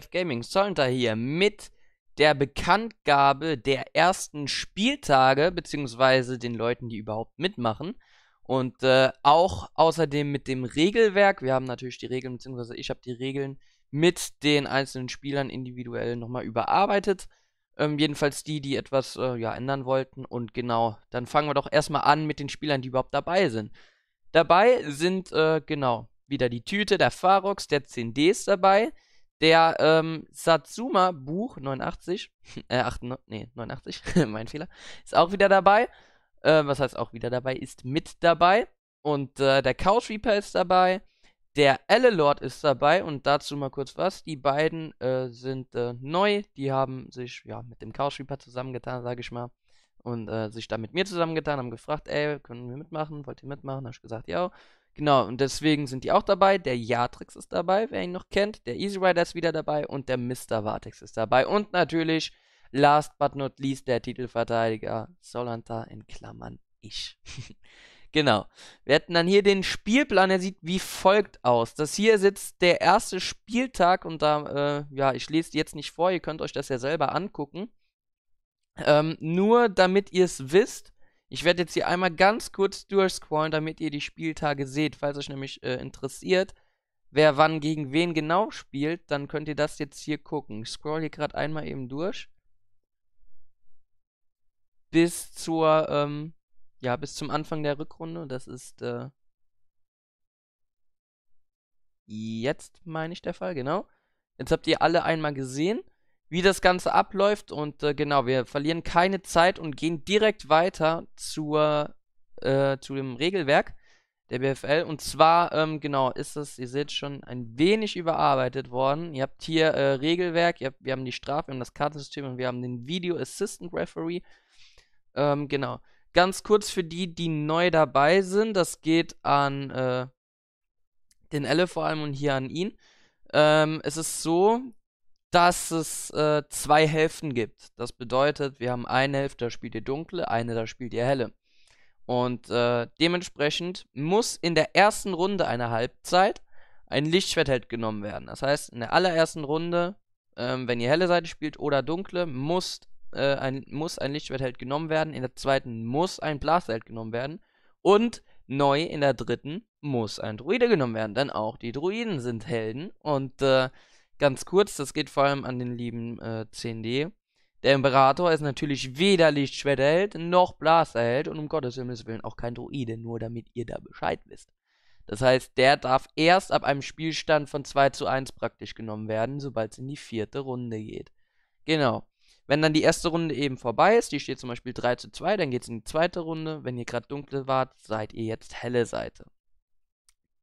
BF Gaming Solenter hier mit der Bekanntgabe der ersten Spieltage, beziehungsweise den Leuten, die überhaupt mitmachen. Und äh, auch außerdem mit dem Regelwerk. Wir haben natürlich die Regeln, beziehungsweise ich habe die Regeln mit den einzelnen Spielern individuell nochmal überarbeitet. Ähm, jedenfalls die, die etwas äh, ja, ändern wollten. Und genau, dann fangen wir doch erstmal an mit den Spielern, die überhaupt dabei sind. Dabei sind, äh, genau, wieder die Tüte, der Farox, der 10 ds dabei. Der ähm, Satsuma Buch 89, äh, 88, ne, nee, 89, mein Fehler, ist auch wieder dabei. Äh, was heißt auch wieder dabei? Ist mit dabei. Und äh, der Couch Reaper ist dabei. Der Lord ist dabei und dazu mal kurz was. Die beiden äh, sind äh, neu, die haben sich ja mit dem Couch Reaper zusammengetan, sage ich mal und äh, sich dann mit mir zusammengetan, haben gefragt, ey, können wir mitmachen? Wollt ihr mitmachen? Habe ich gesagt, ja. Genau, und deswegen sind die auch dabei. Der Jatrix ist dabei, wer ihn noch kennt. Der Easy Rider ist wieder dabei und der Mr. Vartex ist dabei. Und natürlich, last but not least, der Titelverteidiger Solanta in Klammern ich. genau. Wir hätten dann hier den Spielplan, der sieht wie folgt aus. Das hier sitzt der erste Spieltag und da, äh, ja, ich lese jetzt nicht vor, ihr könnt euch das ja selber angucken. Ähm, nur damit ihr es wisst, ich werde jetzt hier einmal ganz kurz durchscrollen, damit ihr die Spieltage seht, falls euch nämlich äh, interessiert, wer wann gegen wen genau spielt, dann könnt ihr das jetzt hier gucken. Ich scroll hier gerade einmal eben durch. Bis zur, ähm, ja, bis zum Anfang der Rückrunde. Das ist, äh, jetzt meine ich der Fall, genau. Jetzt habt ihr alle einmal gesehen wie das Ganze abläuft. Und äh, genau, wir verlieren keine Zeit und gehen direkt weiter zur, äh, zu dem Regelwerk der BFL. Und zwar, ähm, genau, ist es, ihr seht schon, ein wenig überarbeitet worden. Ihr habt hier äh, Regelwerk, habt, wir haben die Strafe, wir haben das Kartensystem und wir haben den Video Assistant Referee. Ähm, genau. Ganz kurz für die, die neu dabei sind, das geht an äh, den Elle vor allem und hier an ihn. Ähm, es ist so, dass es äh, zwei Hälften gibt. Das bedeutet, wir haben eine Hälfte, da spielt ihr dunkle, eine, da spielt ihr helle. Und äh, dementsprechend muss in der ersten Runde einer Halbzeit ein Lichtschwertheld genommen werden. Das heißt, in der allerersten Runde, ähm, wenn ihr helle Seite spielt oder dunkle, muss, äh, ein, muss ein Lichtschwertheld genommen werden. In der zweiten muss ein Blasheld genommen werden. Und neu in der dritten muss ein Druide genommen werden. Denn auch die Druiden sind Helden. Und äh, Ganz kurz, das geht vor allem an den lieben äh, 10D. Der Imperator ist natürlich weder Lichtschwerterheld noch Blasterheld und um Gottes Himmels Willen auch kein Druide, nur damit ihr da Bescheid wisst. Das heißt, der darf erst ab einem Spielstand von 2 zu 1 praktisch genommen werden, sobald es in die vierte Runde geht. Genau. Wenn dann die erste Runde eben vorbei ist, die steht zum Beispiel 3 zu 2, dann geht es in die zweite Runde. Wenn ihr gerade dunkle wart, seid ihr jetzt helle Seite.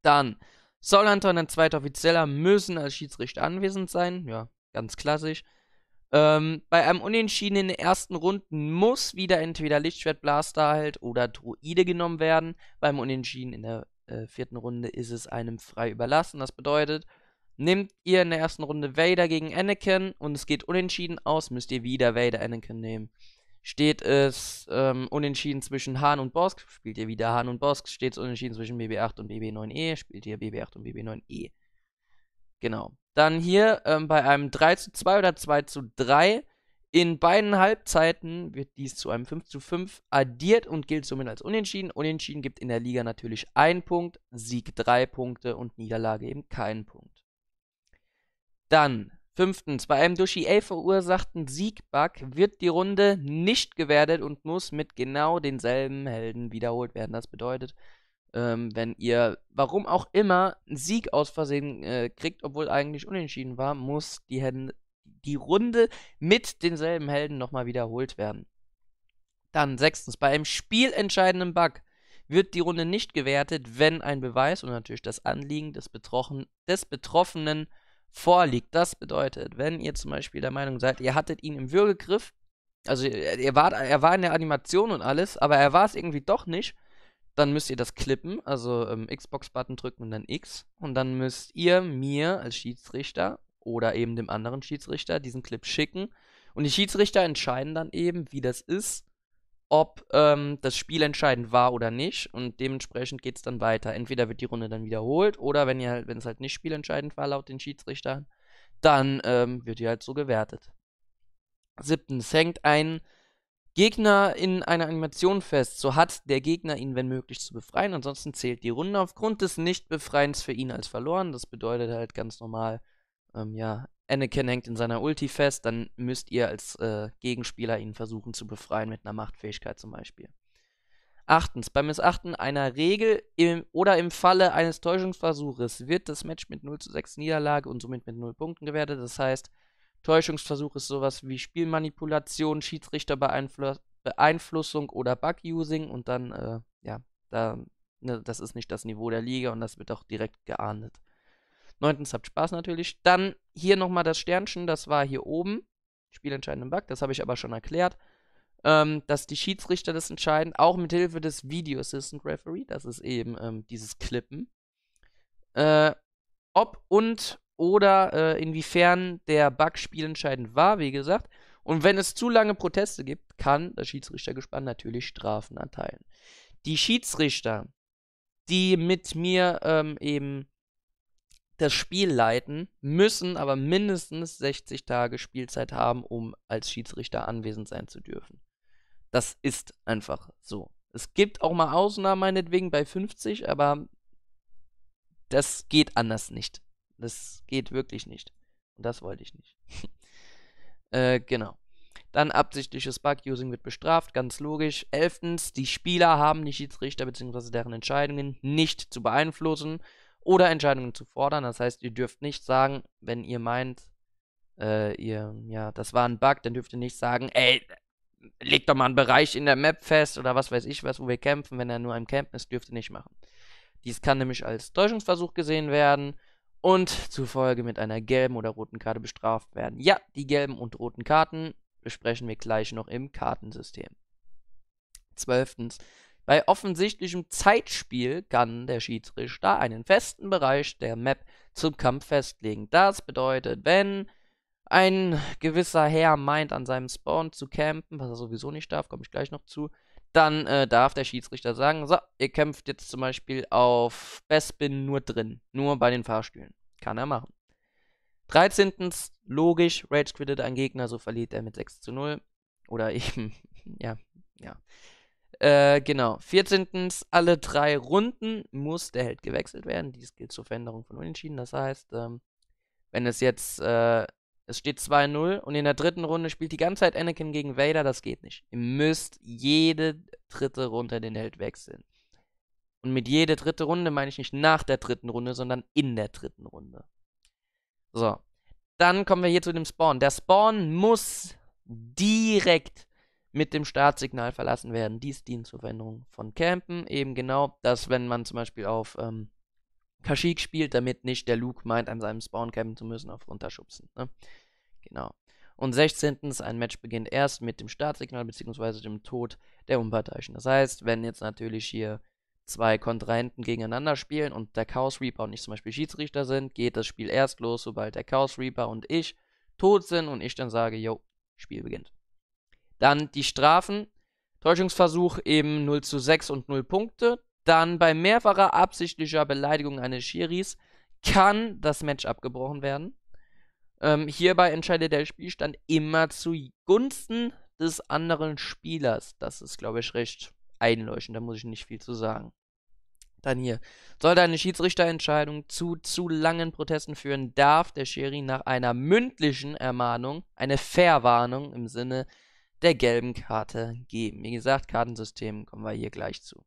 Dann soll Hunter und ein zweiter Offizieller müssen als Schiedsrichter anwesend sein. Ja, ganz klassisch. Ähm, bei einem Unentschieden in den ersten Runden muss wieder entweder Lichtschwertblaster halt oder Druide genommen werden. Beim Unentschieden in der äh, vierten Runde ist es einem frei überlassen. Das bedeutet, nehmt ihr in der ersten Runde Vader gegen Anakin und es geht unentschieden aus, müsst ihr wieder Vader Anakin nehmen steht es ähm, unentschieden zwischen Hahn und Bosk. Spielt ihr wieder Hahn und Bosk, steht es unentschieden zwischen BB8 und BB9E. Spielt ihr BB8 und BB9E. Genau. Dann hier ähm, bei einem 3 zu 2 oder 2 zu 3. In beiden Halbzeiten wird dies zu einem 5 zu 5 addiert und gilt somit als Unentschieden. Unentschieden gibt in der Liga natürlich einen Punkt, Sieg drei Punkte und Niederlage eben keinen Punkt. Dann Fünftens, bei einem durch EA verursachten Siegbug wird die Runde nicht gewertet und muss mit genau denselben Helden wiederholt werden. Das bedeutet, ähm, wenn ihr, warum auch immer, einen Sieg aus Versehen äh, kriegt, obwohl eigentlich unentschieden war, muss die, Helden, die Runde mit denselben Helden nochmal wiederholt werden. Dann sechstens, bei einem spielentscheidenden Bug wird die Runde nicht gewertet, wenn ein Beweis und natürlich das Anliegen des, Betrochen, des Betroffenen vorliegt. Das bedeutet, wenn ihr zum Beispiel der Meinung seid, ihr hattet ihn im Würgegriff, also ihr wart, er war in der Animation und alles, aber er war es irgendwie doch nicht, dann müsst ihr das klippen, also ähm, Xbox-Button drücken und dann X. Und dann müsst ihr mir als Schiedsrichter oder eben dem anderen Schiedsrichter diesen Clip schicken. Und die Schiedsrichter entscheiden dann eben, wie das ist ob ähm, das Spiel entscheidend war oder nicht. Und dementsprechend geht es dann weiter. Entweder wird die Runde dann wiederholt oder wenn halt, es halt nicht spielentscheidend war laut den Schiedsrichtern, dann ähm, wird die halt so gewertet. Siebtens, hängt ein Gegner in einer Animation fest. So hat der Gegner ihn, wenn möglich, zu befreien. Ansonsten zählt die Runde aufgrund des Nichtbefreiens für ihn als verloren. Das bedeutet halt ganz normal, ähm, ja, Anakin hängt in seiner Ulti fest, dann müsst ihr als äh, Gegenspieler ihn versuchen zu befreien mit einer Machtfähigkeit zum Beispiel. Achtens, beim Missachten einer Regel im, oder im Falle eines Täuschungsversuches wird das Match mit 0 zu 6 Niederlage und somit mit 0 Punkten gewertet. Das heißt, Täuschungsversuch ist sowas wie Spielmanipulation, Schiedsrichterbeeinflussung oder Bug-Using und dann, äh, ja, da, ne, das ist nicht das Niveau der Liga und das wird auch direkt geahndet. Neuntens, habt Spaß natürlich. Dann hier nochmal das Sternchen, das war hier oben. Spielentscheidenden Bug, das habe ich aber schon erklärt. Ähm, dass die Schiedsrichter das entscheiden, auch mit Hilfe des Video Assistant Referee, das ist eben ähm, dieses Klippen. Äh, ob und oder äh, inwiefern der Bug spielentscheidend war, wie gesagt. Und wenn es zu lange Proteste gibt, kann das Schiedsrichtergespann natürlich Strafen erteilen. Die Schiedsrichter, die mit mir ähm, eben das Spiel leiten, müssen aber mindestens 60 Tage Spielzeit haben, um als Schiedsrichter anwesend sein zu dürfen. Das ist einfach so. Es gibt auch mal Ausnahmen, meinetwegen bei 50, aber das geht anders nicht. Das geht wirklich nicht. Und das wollte ich nicht. äh, genau. Dann absichtliches Bug-Using wird bestraft, ganz logisch. Elftens, die Spieler haben die Schiedsrichter bzw. deren Entscheidungen nicht zu beeinflussen oder Entscheidungen zu fordern. Das heißt, ihr dürft nicht sagen, wenn ihr meint, äh, ihr, ja, das war ein Bug, dann dürft ihr nicht sagen, ey, legt doch mal einen Bereich in der Map fest oder was weiß ich was, wo wir kämpfen. Wenn er nur im Camp ist, dürft ihr nicht machen. Dies kann nämlich als Täuschungsversuch gesehen werden und zufolge mit einer gelben oder roten Karte bestraft werden. Ja, die gelben und roten Karten besprechen wir gleich noch im Kartensystem. Zwölftens, bei offensichtlichem Zeitspiel kann der Schiedsrichter einen festen Bereich der Map zum Kampf festlegen. Das bedeutet, wenn ein gewisser Herr meint, an seinem Spawn zu campen, was er sowieso nicht darf, komme ich gleich noch zu, dann äh, darf der Schiedsrichter sagen, so, ihr kämpft jetzt zum Beispiel auf Bespin nur drin, nur bei den Fahrstühlen. Kann er machen. 13. Logisch, Rage quittet ein Gegner, so verliert er mit 6 zu 0. Oder eben, ja, ja. Äh, genau. 14. Alle drei Runden muss der Held gewechselt werden. Dies gilt zur Veränderung von Unentschieden. Das heißt, ähm, wenn es jetzt, äh, es steht 2-0 und in der dritten Runde spielt die ganze Zeit Anakin gegen Vader, das geht nicht. Ihr müsst jede dritte Runde den Held wechseln. Und mit jede dritte Runde meine ich nicht nach der dritten Runde, sondern in der dritten Runde. So. Dann kommen wir hier zu dem Spawn. Der Spawn muss direkt mit dem Startsignal verlassen werden. Dies dient zur Veränderung von Campen. Eben genau, dass wenn man zum Beispiel auf ähm, Kashyyyk spielt, damit nicht der Luke meint, an seinem Spawn campen zu müssen, auf runterschubsen. Ne? Genau. Und 16. ein Match beginnt erst mit dem Startsignal bzw. dem Tod der Unparteiischen. Das heißt, wenn jetzt natürlich hier zwei Kontrahenten gegeneinander spielen und der Chaos Reaper und ich zum Beispiel Schiedsrichter sind, geht das Spiel erst los, sobald der Chaos Reaper und ich tot sind und ich dann sage, yo, Spiel beginnt. Dann die Strafen. Täuschungsversuch eben 0 zu 6 und 0 Punkte. Dann bei mehrfacher absichtlicher Beleidigung eines Schiris kann das Match abgebrochen werden. Ähm, hierbei entscheidet der Spielstand immer zugunsten des anderen Spielers. Das ist, glaube ich, recht einleuchtend. Da muss ich nicht viel zu sagen. Dann hier. Sollte eine Schiedsrichterentscheidung zu zu langen Protesten führen, darf der Schiri nach einer mündlichen Ermahnung eine Verwarnung im Sinne der gelben Karte geben. Wie gesagt, Kartensystem kommen wir hier gleich zu.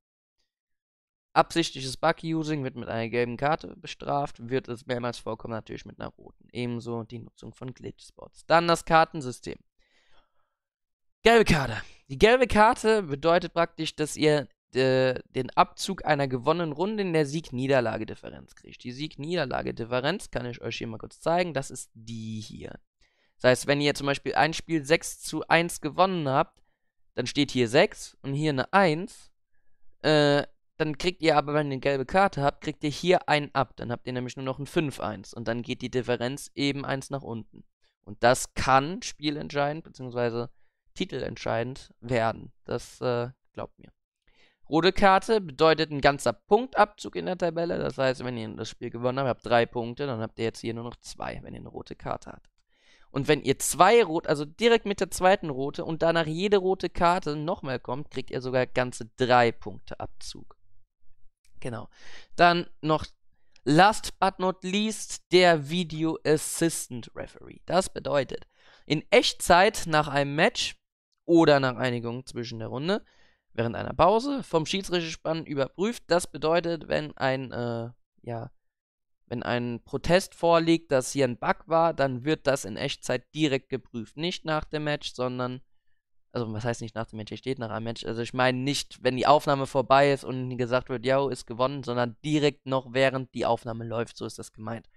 Absichtliches Bug-Using wird mit einer gelben Karte bestraft, wird es mehrmals vorkommen, natürlich mit einer roten. Ebenso die Nutzung von Glitch-Spots. Dann das Kartensystem. Gelbe Karte. Die gelbe Karte bedeutet praktisch, dass ihr äh, den Abzug einer gewonnenen Runde in der Sieg-Niederlage-Differenz kriegt. Die Sieg-Niederlage-Differenz kann ich euch hier mal kurz zeigen. Das ist die hier. Das heißt, wenn ihr zum Beispiel ein Spiel 6 zu 1 gewonnen habt, dann steht hier 6 und hier eine 1. Äh, dann kriegt ihr aber, wenn ihr eine gelbe Karte habt, kriegt ihr hier einen ab. Dann habt ihr nämlich nur noch ein 5-1 und dann geht die Differenz eben 1 nach unten. Und das kann spielentscheidend bzw. titelentscheidend werden. Das äh, glaubt mir. Rote Karte bedeutet ein ganzer Punktabzug in der Tabelle. Das heißt, wenn ihr das Spiel gewonnen habt, habt drei Punkte, dann habt ihr jetzt hier nur noch zwei, wenn ihr eine rote Karte habt. Und wenn ihr zwei Rot, also direkt mit der zweiten Rote und danach jede rote Karte nochmal kommt, kriegt ihr sogar ganze drei Punkte Abzug. Genau. Dann noch last but not least der Video Assistant Referee. Das bedeutet, in Echtzeit nach einem Match oder nach Einigung zwischen der Runde während einer Pause vom Schiedsrichter überprüft. Das bedeutet, wenn ein äh, ja, wenn ein Protest vorliegt, dass hier ein Bug war, dann wird das in Echtzeit direkt geprüft. Nicht nach dem Match, sondern. Also, was heißt nicht nach dem Match? Hier steht nach einem Match. Also, ich meine nicht, wenn die Aufnahme vorbei ist und gesagt wird, yo, ist gewonnen, sondern direkt noch während die Aufnahme läuft. So ist das gemeint.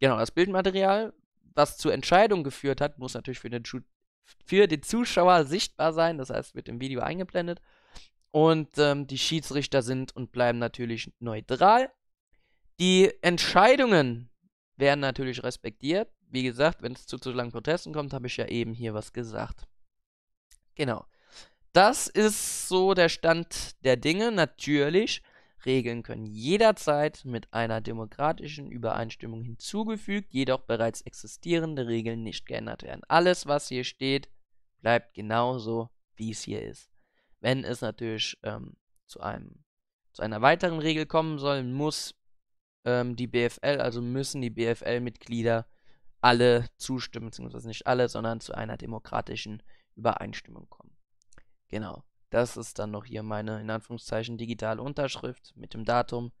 Genau, das Bildmaterial, was zur Entscheidung geführt hat, muss natürlich für den, für den Zuschauer sichtbar sein. Das heißt, wird im Video eingeblendet. Und ähm, die Schiedsrichter sind und bleiben natürlich neutral. Die Entscheidungen werden natürlich respektiert. Wie gesagt, wenn es zu zu langen Protesten kommt, habe ich ja eben hier was gesagt. Genau. Das ist so der Stand der Dinge. Natürlich, Regeln können jederzeit mit einer demokratischen Übereinstimmung hinzugefügt, jedoch bereits existierende Regeln nicht geändert werden. Alles, was hier steht, bleibt genauso, wie es hier ist. Wenn es natürlich ähm, zu, einem, zu einer weiteren Regel kommen soll, muss ähm, die BFL, also müssen die BFL-Mitglieder alle zustimmen, beziehungsweise nicht alle, sondern zu einer demokratischen Übereinstimmung kommen. Genau. Das ist dann noch hier meine, in Anführungszeichen, digitale Unterschrift mit dem Datum,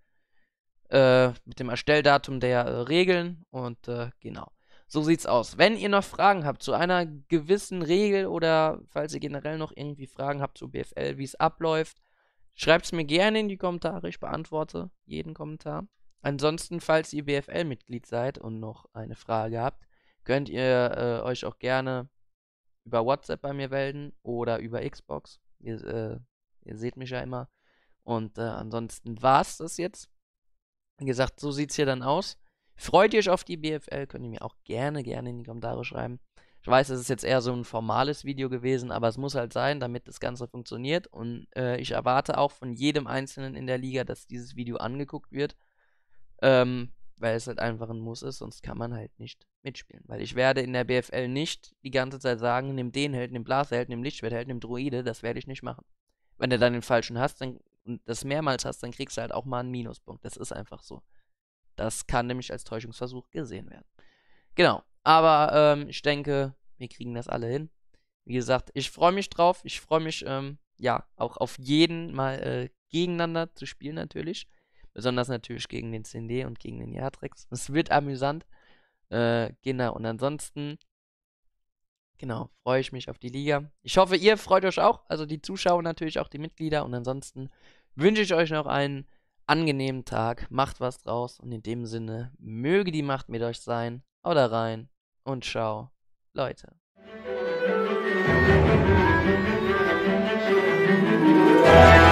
äh, mit dem Erstelldatum der äh, Regeln und äh, genau. So sieht's aus. Wenn ihr noch Fragen habt zu einer gewissen Regel oder falls ihr generell noch irgendwie Fragen habt zu BFL, wie es abläuft, schreibt es mir gerne in die Kommentare. Ich beantworte jeden Kommentar. Ansonsten, falls ihr BFL-Mitglied seid und noch eine Frage habt, könnt ihr äh, euch auch gerne über WhatsApp bei mir melden oder über Xbox. Ihr, äh, ihr seht mich ja immer. Und äh, ansonsten es das jetzt. Wie gesagt, so sieht es hier dann aus. Freut ihr euch auf die BFL? Könnt ihr mir auch gerne, gerne in die Kommentare schreiben. Ich weiß, es ist jetzt eher so ein formales Video gewesen, aber es muss halt sein, damit das Ganze funktioniert. Und äh, ich erwarte auch von jedem Einzelnen in der Liga, dass dieses Video angeguckt wird. Ähm, weil es halt einfach ein Muss ist, sonst kann man halt nicht mitspielen. Weil ich werde in der BFL nicht die ganze Zeit sagen, nimm den Helden, nimm Blaseheld, nimm Lichtschwerthelden, nimm Druide, das werde ich nicht machen. Wenn du dann den falschen hast dann, und das mehrmals hast, dann kriegst du halt auch mal einen Minuspunkt. Das ist einfach so. Das kann nämlich als Täuschungsversuch gesehen werden. Genau. Aber ähm, ich denke, wir kriegen das alle hin. Wie gesagt, ich freue mich drauf. Ich freue mich, ähm, ja, auch auf jeden Mal äh, gegeneinander zu spielen natürlich. Besonders natürlich gegen den CD und gegen den Jatrix. Es wird amüsant. Äh, genau, und ansonsten, genau, freue ich mich auf die Liga. Ich hoffe, ihr freut euch auch. Also die Zuschauer natürlich auch die Mitglieder. Und ansonsten wünsche ich euch noch einen angenehmen Tag. Macht was draus. Und in dem Sinne, möge die Macht mit euch sein. Haut rein und ciao, Leute. Thank you.